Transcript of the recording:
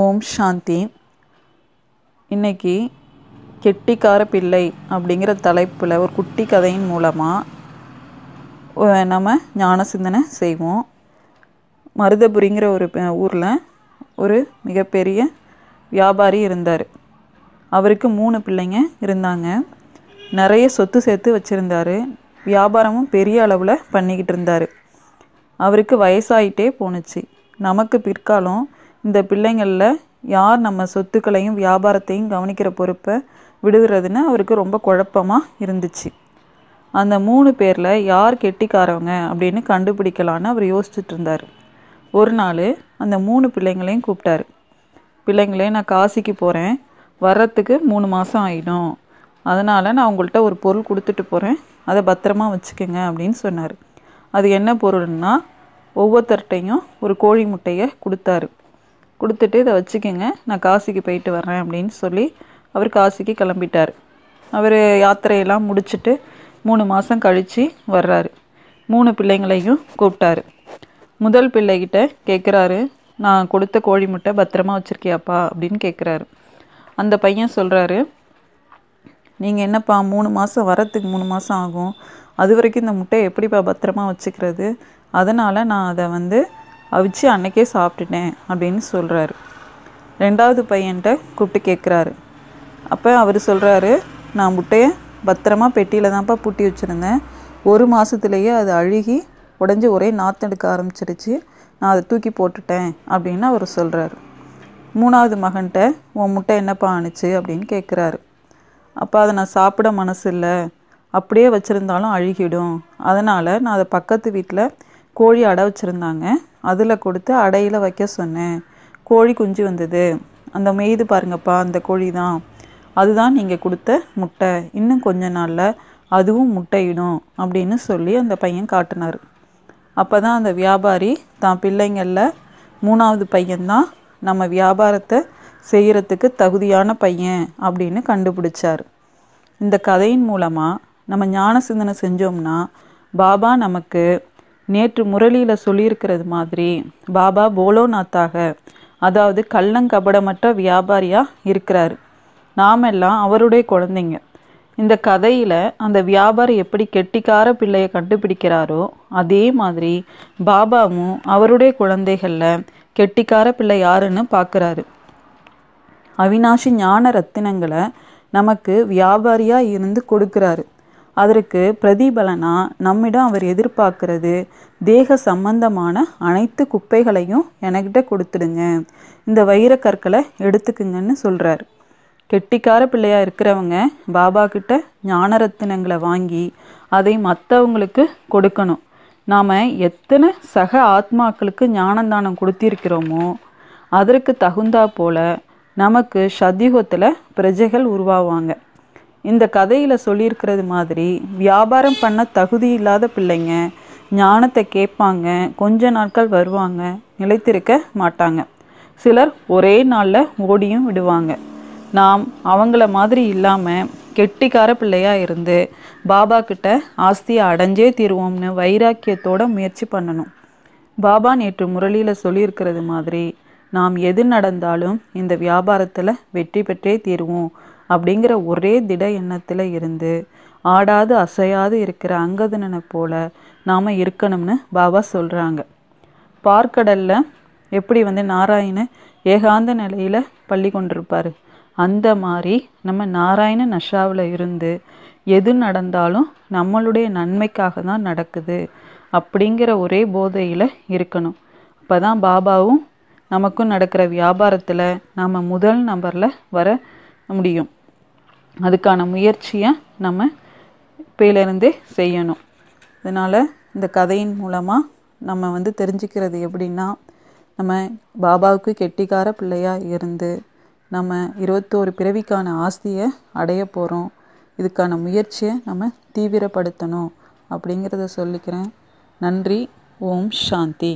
ஓம் சாந்தி இன்னைக்கு கெட்டிக்கார பிள்ளை அப்படிங்கிற தலைப்பில் ஒரு குட்டி கதையின் மூலமாக நம்ம ஞான சிந்தனை செய்வோம் மருதபுரிங்கிற ஒரு ஊரில் ஒரு மிகப்பெரிய வியாபாரி இருந்தார் அவருக்கு மூணு பிள்ளைங்க இருந்தாங்க நிறைய சொத்து சேர்த்து வச்சுருந்தார் வியாபாரமும் பெரிய அளவில் பண்ணிக்கிட்டு இருந்தார் அவருக்கு வயசாகிட்டே போணுச்சு நமக்கு பிற்காலம் இந்த பிள்ளைங்களில் யார் நம்ம சொத்துக்களையும் வியாபாரத்தையும் கவனிக்கிற பொறுப்பை விடுகிறதுன்னு அவருக்கு ரொம்ப குழப்பமாக இருந்துச்சு அந்த மூணு பேரில் யார் கெட்டிக்காரவங்க அப்படின்னு கண்டுபிடிக்கலான்னு அவர் யோசிச்சுட்டு இருந்தார் ஒரு நாள் அந்த மூணு பிள்ளைங்களையும் கூப்பிட்டாரு பிள்ளைங்களே நான் காசிக்கு போகிறேன் வர்றதுக்கு மூணு மாதம் ஆகிடும் அதனால் நான் உங்கள்கிட்ட ஒரு பொருள் கொடுத்துட்டு போகிறேன் அதை பத்திரமா வச்சுக்கோங்க அப்படின்னு சொன்னார் அது என்ன பொருள்னா ஒவ்வொருத்தர்கிட்டையும் ஒரு கோழி முட்டையை கொடுத்தாரு கொடுத்துட்டு இதை வச்சுக்கோங்க நான் காசிக்கு போயிட்டு வரேன் அப்படின்னு சொல்லி அவர் காசிக்கு கிளம்பிட்டார் அவர் யாத்திரையெல்லாம் முடிச்சுட்டு மூணு மாதம் கழித்து வர்றாரு மூணு பிள்ளைங்களையும் கூப்பிட்டாரு முதல் பிள்ளைகிட்ட கேட்குறாரு நான் கொடுத்த கோழி முட்டை பத்திரமா வச்சுருக்கியாப்பா அப்படின்னு கேட்குறாரு அந்த பையன் சொல்கிறாரு நீங்கள் என்னப்பா மூணு மாதம் வரத்துக்கு மூணு மாதம் ஆகும் அது வரைக்கும் இந்த முட்டையை எப்படிப்பா பத்திரமா வச்சுக்கிறது அதனால் நான் அதை வந்து அவிச்சு அன்னைக்கே சாப்பிட்டுட்டேன் அப்படின்னு சொல்கிறாரு ரெண்டாவது பையன்கிட்ட கூப்பிட்டு கேட்குறாரு அப்போ அவர் சொல்கிறாரு நான் முட்டையை பத்திரமா பெட்டியில் தான்ப்பா பூட்டி வச்சுருந்தேன் ஒரு மாதத்துலேயே அது அழுகி உடஞ்சி ஒரே நாத்தெடுக்க ஆரம்பிச்சிருச்சு நான் அதை தூக்கி போட்டுட்டேன் அப்படின்னு அவர் சொல்கிறாரு மூணாவது மகன்கிட்ட உன் முட்டை என்னப்பா ஆணுச்சு அப்படின்னு கேட்குறாரு அப்போ அதை நான் சாப்பிட மனசு இல்லை அப்படியே வச்சுருந்தாலும் அழுகிடும் அதனால் நான் அதை பக்கத்து வீட்டில் கோழி அடை வச்சுருந்தாங்க அதில் கொடுத்து அடையில் வைக்க சொன்னேன் கோழி குஞ்சு வந்தது அந்த மெய்து பாருங்கப்பா அந்த கோழி தான் அதுதான் நீங்கள் கொடுத்த முட்டை இன்னும் கொஞ்ச நாளில் அதுவும் முட்டையிடும் அப்படின்னு சொல்லி அந்த பையன் காட்டினார் அப்போ தான் அந்த வியாபாரி தான் பிள்ளைங்களில் மூணாவது பையன்தான் நம்ம வியாபாரத்தை செய்கிறதுக்கு தகுதியான பையன் அப்படின்னு கண்டுபிடிச்சார் இந்த கதையின் மூலமாக நம்ம ஞான சிந்தனை செஞ்சோம்னா பாபா நமக்கு நேற்று முரளியில் சொல்லியிருக்கிறது மாதிரி பாபா போலோநாத்தாக அதாவது கள்ளங்கபடமற்ற வியாபாரியாக இருக்கிறார் நாமெல்லாம் அவருடைய குழந்தைங்க இந்த கதையில் அந்த வியாபாரி எப்படி கெட்டிக்கார பிள்ளையை கண்டுபிடிக்கிறாரோ அதே மாதிரி பாபாவும் அவருடைய குழந்தைகளில் கெட்டிக்கார பிள்ளை யாருன்னு பார்க்குறாரு அவினாஷி ஞான ரத்தினங்களை நமக்கு வியாபாரியாக இருந்து கொடுக்குறாரு அதற்கு பிரதிபலனா நம்மிடம் அவர் எதிர்பார்க்கிறது தேக சம்பந்தமான அனைத்து குப்பைகளையும் எனக்கிட்ட கொடுத்துடுங்க இந்த வைர கற்களை எடுத்துக்குங்கன்னு சொல்கிறார் கெட்டிக்கார பிள்ளையாக இருக்கிறவங்க பாபா கிட்ட ஞானரத்தினங்களை வாங்கி அதை மற்றவங்களுக்கு கொடுக்கணும் நாம் எத்தனை சக ஆத்மாக்களுக்கு ஞானந்தானம் கொடுத்திருக்கிறோமோ அதற்கு தகுந்தா போல நமக்கு சத்யுகத்தில் பிரஜைகள் உருவாவாங்க இந்த கதையில் சொல்லியிருக்கிறது மாதிரி வியாபாரம் பண்ண தகுதி இல்லாத பிள்ளைங்க ஞானத்தை கேட்பாங்க கொஞ்ச நாட்கள் வருவாங்க நிலைத்திருக்க மாட்டாங்க சிலர் ஒரே நாளில் ஓடியும் விடுவாங்க நாம் அவங்கள மாதிரி இல்லாமல் கெட்டிக்கார பிள்ளையாக இருந்து பாபா கிட்ட ஆஸ்தியை அடைஞ்சே தீருவோம்னு வைராக்கியத்தோட முயற்சி பண்ணணும் பாபா நேற்று முரளியில் சொல்லியிருக்கிறது மாதிரி நாம் எது நடந்தாலும் இந்த வியாபாரத்தில் வெற்றி பெற்றே தீருவோம் அப்படிங்கிற ஒரே திட எண்ணத்தில் இருந்து ஆடாது அசையாது இருக்கிற அங்கதனனை போல நாம் இருக்கணும்னு பாபா சொல்கிறாங்க பார்க்கடலில் எப்படி வந்து நாராயண ஏகாந்த நிலையில் பள்ளி கொண்டிருப்பார் அந்த மாதிரி நம்ம நாராயண நஷாவில் இருந்து எது நடந்தாலும் நம்மளுடைய நன்மைக்காக தான் நடக்குது அப்படிங்கிற ஒரே போதையில் இருக்கணும் அப்போ தான் பாபாவும் நமக்கும் நடக்கிற வியாபாரத்தில் நாம் முதல் நம்பரில் வர முடியும் அதுக்கான முயற்சியை நம்ம இப்போலேருந்தே செய்யணும் அதனால் இந்த கதையின் மூலமாக நம்ம வந்து தெரிஞ்சுக்கிறது எப்படின்னா நம்ம பாபாவுக்கு கெட்டிக்கார பிள்ளையாக இருந்து நம்ம இருபத்தோரு பிறவிக்கான ஆஸ்தியை அடைய போகிறோம் இதுக்கான முயற்சியை நம்ம தீவிரப்படுத்தணும் அப்படிங்கிறத சொல்லிக்கிறேன் நன்றி ஓம் சாந்தி